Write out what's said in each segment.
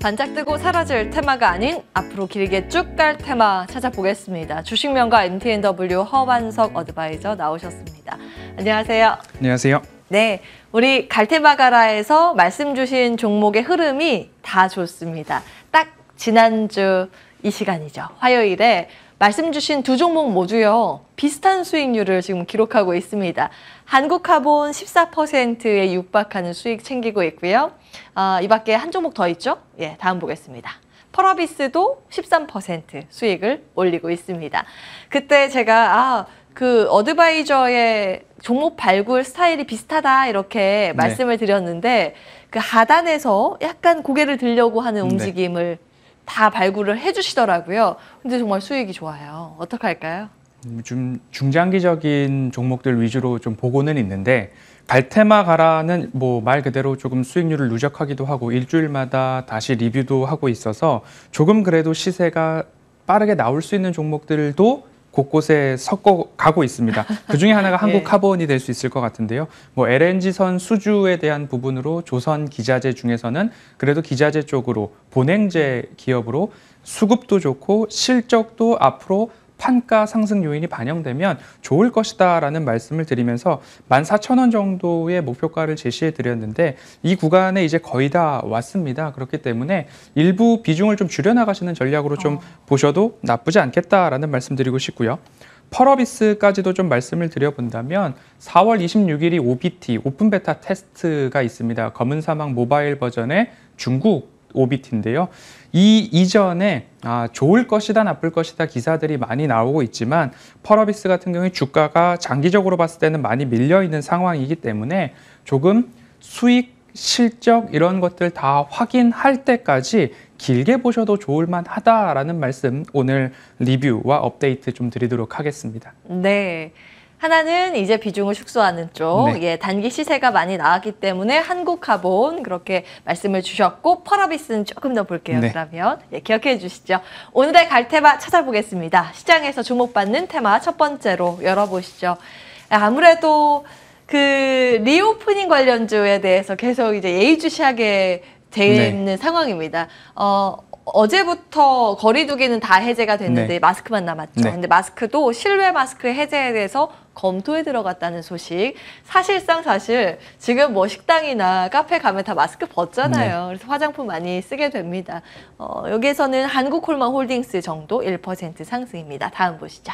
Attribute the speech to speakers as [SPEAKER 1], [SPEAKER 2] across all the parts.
[SPEAKER 1] 반짝 뜨고 사라질 테마가 아닌 앞으로 길게 쭉 갈 테마 찾아보겠습니다. 주식명가 MTNW 허완석 어드바이저 나오셨습니다. 안녕하세요. 안녕하세요. 네, 우리 갈테마가라에서 말씀 주신 종목의 흐름이 다 좋습니다. 딱 지난주 이 시간이죠. 화요일에 말씀 주신 두 종목 모두요. 비슷한 수익률을 지금 기록하고 있습니다. 한국카본 14%에 육박하는 수익 챙기고 있고요. 아, 이 밖에 한 종목 더 있죠? 예, 다음 보겠습니다. 펄라비스도 13% 수익을 올리고 있습니다. 그때 제가 아, 그 어드바이저의 종목 발굴 스타일이 비슷하다 이렇게 네. 말씀을 드렸는데 그 하단에서 약간 고개를 들려고 하는 네. 움직임을 네. 다 발굴을 해주시더라고요. 근데 정말 수익이 좋아요. 어떻게 할까요?
[SPEAKER 2] 음, 좀 중장기적인 종목들 위주로 좀 보고는 있는데 갈테마 가라는 뭐 말 그대로 조금 수익률을 누적하기도 하고 일주일마다 다시 리뷰도 하고 있어서 조금 그래도 시세가 빠르게 나올 수 있는 종목들도 곳곳에 섞어 가고 있습니다. 그 중에 하나가 한국 예. 카본이 될 수 있을 것 같은데요. 뭐 LNG선 수주에 대한 부분으로 조선 기자재 중에서는 그래도 기자재 쪽으로 본행제 기업으로 수급도 좋고 실적도 앞으로 판가 상승 요인이 반영되면 좋을 것이다라는 말씀을 드리면서 14,000원 정도의 목표가를 제시해 드렸는데 이 구간에 이제 거의 다 왔습니다. 그렇기 때문에 일부 비중을 좀 줄여나가시는 전략으로 좀 어. 보셔도 나쁘지 않겠다라는 말씀 드리고 싶고요. 펄어비스까지도 좀 말씀을 드려본다면 4월 26일이 OBT, 오픈 베타 테스트가 있습니다. 검은 사막 모바일 버전의 중국 오비 t 인데요이 이전에 아, 좋을 것이다 나쁠 것이다 기사들이 많이 나오고 있지만 펄어비스 같은 경우에 주가가 장기적으로 봤을 때는 많이 밀려 있는 상황이기 때문에 조금 수익 실적 이런 것들 다 확인할 때까지 길게 보셔도 좋을 만하다라는 말씀 오늘 리뷰와 업데이트 좀 드리도록 하겠습니다.
[SPEAKER 1] 네. 하나는 이제 비중을 축소하는 쪽, 네. 예, 단기 시세가 많이 나왔기 때문에 한국화본 그렇게 말씀을 주셨고 펄어비스는 조금 더 볼게요. 네. 그러면 예, 기억해 주시죠. 오늘의 갈 테마 찾아보겠습니다. 시장에서 주목받는 테마 첫 번째로 열어보시죠. 아, 아무래도 그 리오프닝 관련주에 대해서 계속 이제 예의주시하게 돼 네. 있는 네. 상황입니다. 어, 어제부터 거리두기는 다 해제가 됐는데 네. 마스크만 남았죠. 네. 근데 마스크도 실외 마스크 해제에 대해서 검토에 들어갔다는 소식. 사실상 사실 지금 뭐 식당이나 카페 가면 다 마스크 벗잖아요. 네. 그래서 화장품 많이 쓰게 됩니다. 어, 여기에서는 한국콜마 홀딩스 정도 1% 상승입니다. 다음 보시죠.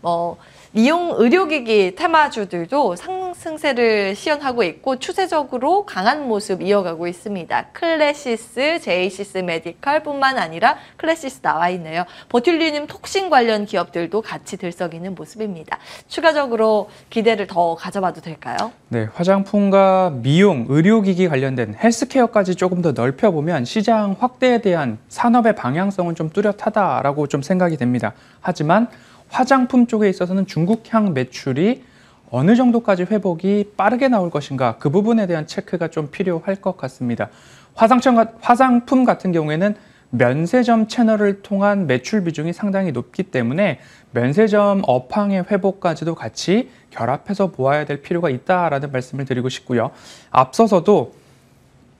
[SPEAKER 1] 뭐 미용 의료기기 테마주들도 상승세를 시연하고 있고 추세적으로 강한 모습 이어가고 있습니다. 클래시스, 제이시스 메디칼뿐만 아니라 클래시스 나와 있네요. 버튤리늄 톡신 관련 기업들도 같이 들썩이는 모습입니다. 추가적으로 전으로 기대를 더 가져봐도 될까요?
[SPEAKER 2] 네, 화장품과 미용, 의료기기 관련된 헬스케어까지 조금 더 넓혀보면 시장 확대에 대한 산업의 방향성은 좀 뚜렷하다라고 좀 생각이 됩니다. 하지만 화장품 쪽에 있어서는 중국향 매출이 어느 정도까지 회복이 빠르게 나올 것인가 그 부분에 대한 체크가 좀 필요할 것 같습니다. 화상품 같은 경우에는 면세점 채널을 통한 매출 비중이 상당히 높기 때문에 면세점 업황의 회복까지도 같이 결합해서 보아야 될 필요가 있다라는 말씀을 드리고 싶고요. 앞서서도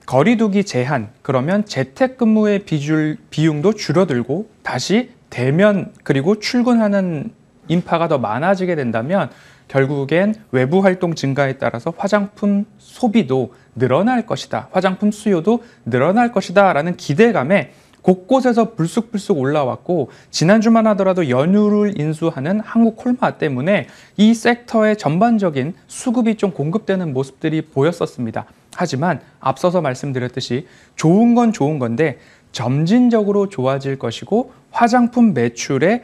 [SPEAKER 2] 거리두기 제한, 그러면 재택근무의 비줄, 비용도 줄어들고 다시 대면 그리고 출근하는 인파가 더 많아지게 된다면 결국엔 외부 활동 증가에 따라서 화장품 소비도 늘어날 것이다. 화장품 수요도 늘어날 것이다. 라는 기대감에 곳곳에서 불쑥불쑥 올라왔고 지난주만 하더라도 연유를 인수하는 한국 콜마 때문에 이 섹터의 전반적인 수급이 좀 공급되는 모습들이 보였었습니다. 하지만 앞서서 말씀드렸듯이 좋은 건 좋은 건데 점진적으로 좋아질 것이고 화장품 매출의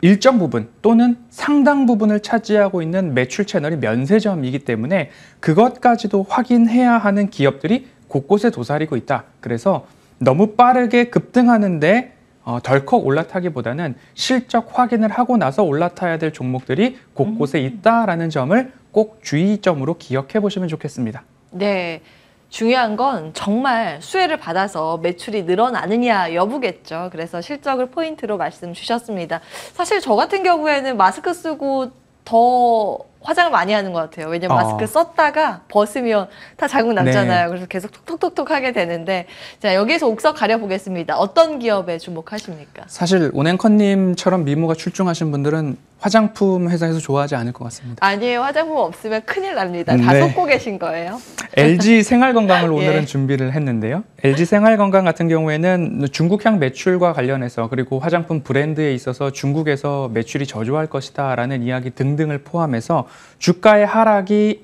[SPEAKER 2] 일정 부분 또는 상당 부분을 차지하고 있는 매출 채널이 면세점이기 때문에 그것까지도 확인해야 하는 기업들이 곳곳에 도사리고 있다. 그래서 너무 빠르게 급등하는데 어, 덜컥 올라타기보다는 실적 확인을 하고 나서 올라타야 될 종목들이 곳곳에 음. 있다라는 점을 꼭 주의점으로 기억해 보시면 좋겠습니다.
[SPEAKER 1] 네. 중요한 건 정말 수혜를 받아서 매출이 늘어나느냐 여부겠죠. 그래서 실적을 포인트로 말씀 주셨습니다. 사실 저 같은 경우에는 마스크 쓰고 더 화장을 많이 하는 것 같아요. 왜냐면 어. 마스크 썼다가 벗으면 다 자국 남잖아요. 네. 그래서 계속 톡톡톡톡 하게 되는데 자여기서 옥석 가려보겠습니다. 어떤 기업에 주목하십니까?
[SPEAKER 2] 사실 온앵커님처럼 미모가 출중하신 분들은 화장품 회사에서 좋아하지 않을 것 같습니다.
[SPEAKER 1] 아니에요. 화장품 없으면 큰일 납니다. 다 네. 속고 계신 거예요. LG
[SPEAKER 2] 생활건강을 오늘은 예. 준비를 했는데요. LG 생활건강 같은 경우에는 중국향 매출과 관련해서 그리고 화장품 브랜드에 있어서 중국에서 매출이 저조할 것이다라는 이야기 등등을 포함해서 주가의 하락이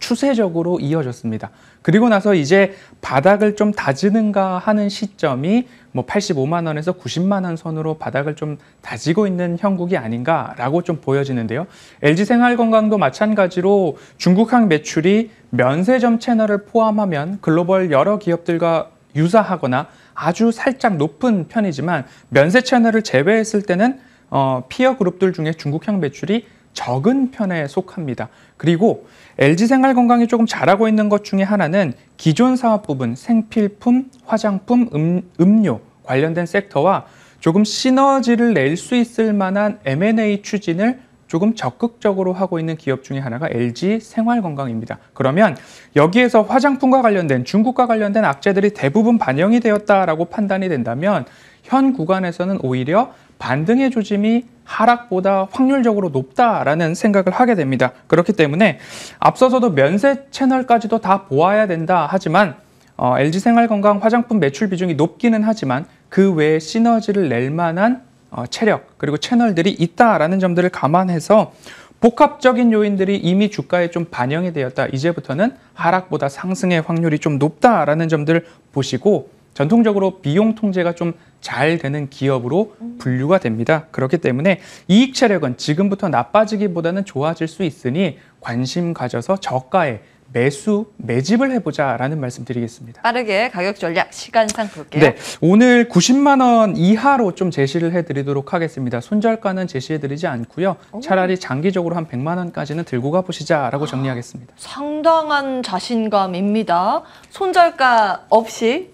[SPEAKER 2] 추세적으로 이어졌습니다. 그리고 나서 이제 바닥을 좀 다지는가 하는 시점이 뭐 85만 원에서 90만 원 선으로 바닥을 좀 다지고 있는 형국이 아닌가라고 좀 보여지는데요. LG 생활건강도 마찬가지로 중국항 매출이 면세점 채널을 포함하면 글로벌 여러 기업들과 유사하거나 아주 살짝 높은 편이지만 면세 채널을 제외했을 때는 어, 피어 그룹들 중에 중국향 매출이 적은 편에 속합니다. 그리고 LG 생활건강이 조금 잘하고 있는 것 중에 하나는 기존 사업 부분 생필품, 화장품, 음, 음료 관련된 섹터와 조금 시너지를 낼 수 있을 만한 M&A 추진을 조금 적극적으로 하고 있는 기업 중에 하나가 LG 생활건강입니다. 그러면 여기에서 화장품과 관련된 중국과 관련된 악재들이 대부분 반영이 되었다라고 판단이 된다면 현 구간에서는 오히려 반등의 조짐이 하락보다 확률적으로 높다라는 생각을 하게 됩니다. 그렇기 때문에 앞서서도 면세 채널까지도 다 보아야 된다 하지만 어, LG 생활건강 화장품 매출 비중이 높기는 하지만 그 외에 시너지를 낼 만한 어, 체력 그리고 채널들이 있다라는 점들을 감안해서 복합적인 요인들이 이미 주가에 좀 반영이 되었다. 이제부터는 하락보다 상승의 확률이 좀 높다라는 점들을 보시고 전통적으로 비용 통제가 좀 잘 되는 기업으로 분류가 됩니다. 그렇기 때문에 이익 체력은 지금부터 나빠지기보다는 좋아질 수 있으니 관심 가져서 저가에 매수 매집을 해보자라는 말씀드리겠습니다.
[SPEAKER 1] 빠르게 가격 전략 시간상 볼게요. 네,
[SPEAKER 2] 오늘 90만 원 이하로 좀 제시를 해드리도록 하겠습니다. 손절가는 제시해드리지 않고요. 오. 차라리 장기적으로 한 100만 원까지는 들고 가보시자라고 아, 정리하겠습니다. 아,
[SPEAKER 1] 상당한 자신감입니다. 손절가 없이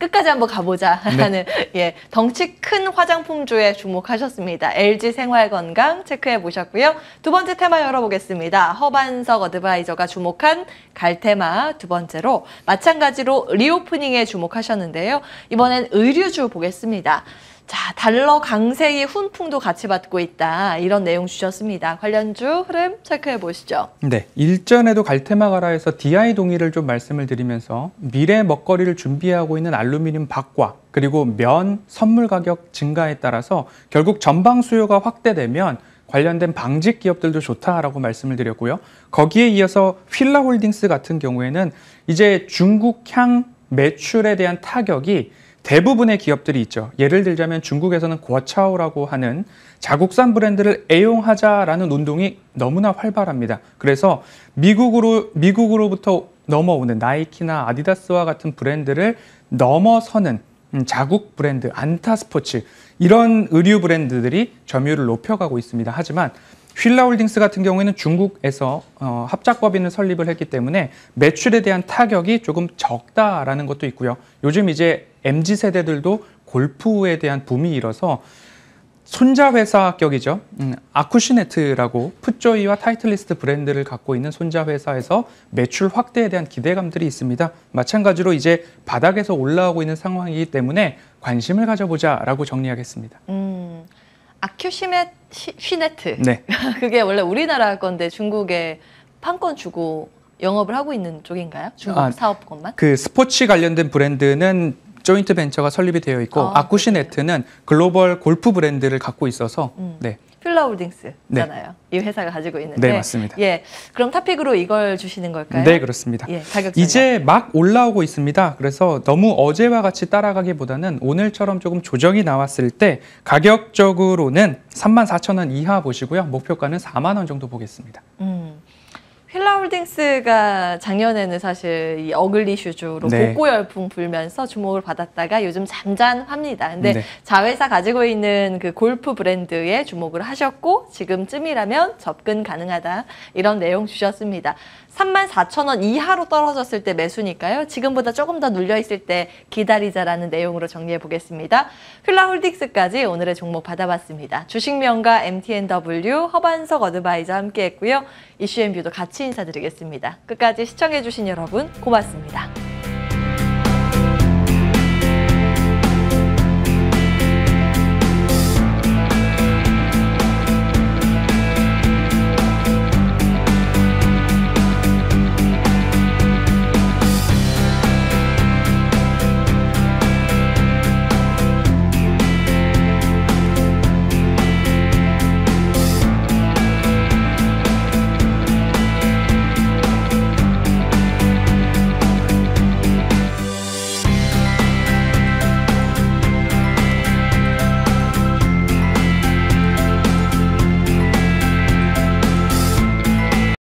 [SPEAKER 1] 끝까지 한번 가보자라는 네. 예 덩치 큰 화장품주에 주목하셨습니다. LG 생활건강 체크해 보셨고요. 두 번째 테마 열어보겠습니다. 허반석 어드바이저가 주목한 갈테마 두 번째로 마찬가지로 리오프닝에 주목하셨는데요. 이번엔 의류주 보겠습니다. 자, 달러 강세의 훈풍도 같이 받고 있다. 이런 내용 주셨습니다. 관련주 흐름 체크해 보시죠.
[SPEAKER 2] 네, 일전에도 갈테마가라에서 DI 동의를 좀 말씀을 드리면서 미래 먹거리를 준비하고 있는 알루미늄 박과 그리고 면 선물 가격 증가에 따라서 결국 전방 수요가 확대되면 관련된 방직 기업들도 좋다라고 말씀을 드렸고요. 거기에 이어서 휠라홀딩스 같은 경우에는 이제 중국향 매출에 대한 타격이 대부분의 기업들이 있죠. 예를 들자면 중국에서는 고차오라고 하는 자국산 브랜드를 애용하자라는 운동이 너무나 활발합니다. 그래서 미국으로 미국으로부터 넘어오는 나이키나 아디다스와 같은 브랜드를 넘어서는 음, 자국 브랜드 안타 스포츠 이런 의류 브랜드들이 점유율을 높여가고 있습니다. 하지만 휠라홀딩스 같은 경우에는 중국에서 어, 합작법인을 설립을 했기 때문에 매출에 대한 타격이 조금 적다라는 것도 있고요. 요즘 이제 MZ 세대들도 골프에 대한 붐이 일어서 손자 회사격이죠. 음, 아쿠시네트라고 풋조이와 타이틀리스트 브랜드를 갖고 있는 손자 회사에서 매출 확대에 대한 기대감들이 있습니다. 마찬가지로 이제 바닥에서 올라오고 있는 상황이기 때문에 관심을 가져보자라고 정리하겠습니다.
[SPEAKER 1] 음. 아큐시메 휘네트. 네. 그게 원래 우리나라 건데 중국에 판권 주고 영업을 하고 있는 쪽인가요? 중국 아, 사업권만? 그
[SPEAKER 2] 스포츠 관련된 브랜드는 조인트 벤처가 설립이 되어 있고 아, 쿠시네트는 글로벌 골프 브랜드를 갖고 있어서 음. 네.
[SPEAKER 1] 퓰라홀딩스잖아요. 네. 이 회사가 가지고 있는데. 네, 맞습니다. 예, 그럼 탑픽으로 이걸 주시는
[SPEAKER 2] 걸까요? 네, 그렇습니다. 예, 가격 이제 막 올라오고 있습니다. 그래서 너무 어제와 같이 따라가기보다는 오늘처럼 조금 조정이 나왔을 때 가격적으로는 3 4 0원 이하 보시고요. 목표가는 4만 원 정도 보겠습니다.
[SPEAKER 1] 음. 휠라홀딩스가 작년에는 사실 이 어글리 슈즈로 네. 복고 열풍 불면서 주목을 받았다가 요즘 잠잠합니다. 근데 네. 자회사 가지고 있는 그 골프 브랜드에 주목을 하셨고 지금쯤이라면 접근 가능하다 이런 내용 주셨습니다. 34,000원 이하로 떨어졌을 때 매수니까요. 지금보다 조금 더 눌려 있을 때 기다리자라는 내용으로 정리해 보겠습니다. 휠라홀딩스까지 오늘의 종목 받아봤습니다. 주식명과 MTNW 허반석 어드바이저 함께했고요. 이슈앤뷰도 같이 같이 인사드리겠습니다. 끝까지 시청해주신 여러분 고맙습니다.